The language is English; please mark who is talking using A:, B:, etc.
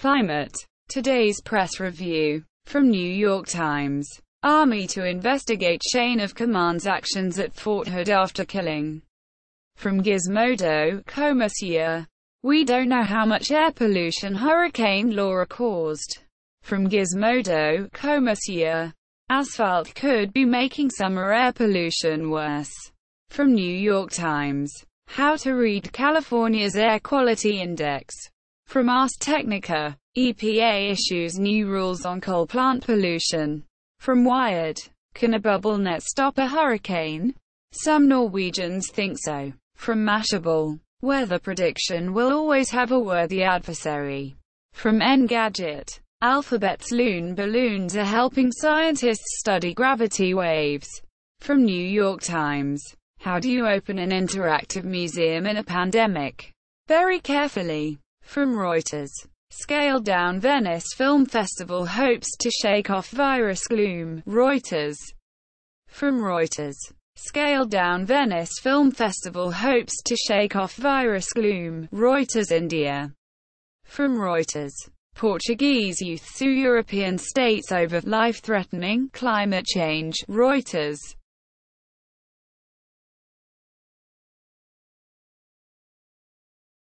A: Climate. Today's press review. From New York Times. Army to investigate chain of command's actions at Fort Hood after killing. From Gizmodo, Commercier. We don't know how much air pollution Hurricane Laura caused. From Gizmodo, Commercier. Asphalt could be making summer air pollution worse. From New York Times. How to read California's air quality index. From Ars Technica, EPA issues new rules on coal plant pollution. From Wired, can a bubble net stop a hurricane? Some Norwegians think so. From Mashable, weather prediction will always have a worthy adversary. From Engadget, Alphabet's Loon balloons are helping scientists study gravity waves. From New York Times, how do you open an interactive museum in a pandemic? Very carefully. From Reuters. Scaled down Venice Film Festival hopes to shake off virus gloom, Reuters. From Reuters. Scaled down Venice Film Festival hopes to shake off virus gloom, Reuters India. From Reuters. Portuguese youth sue European states over life-threatening climate change, Reuters.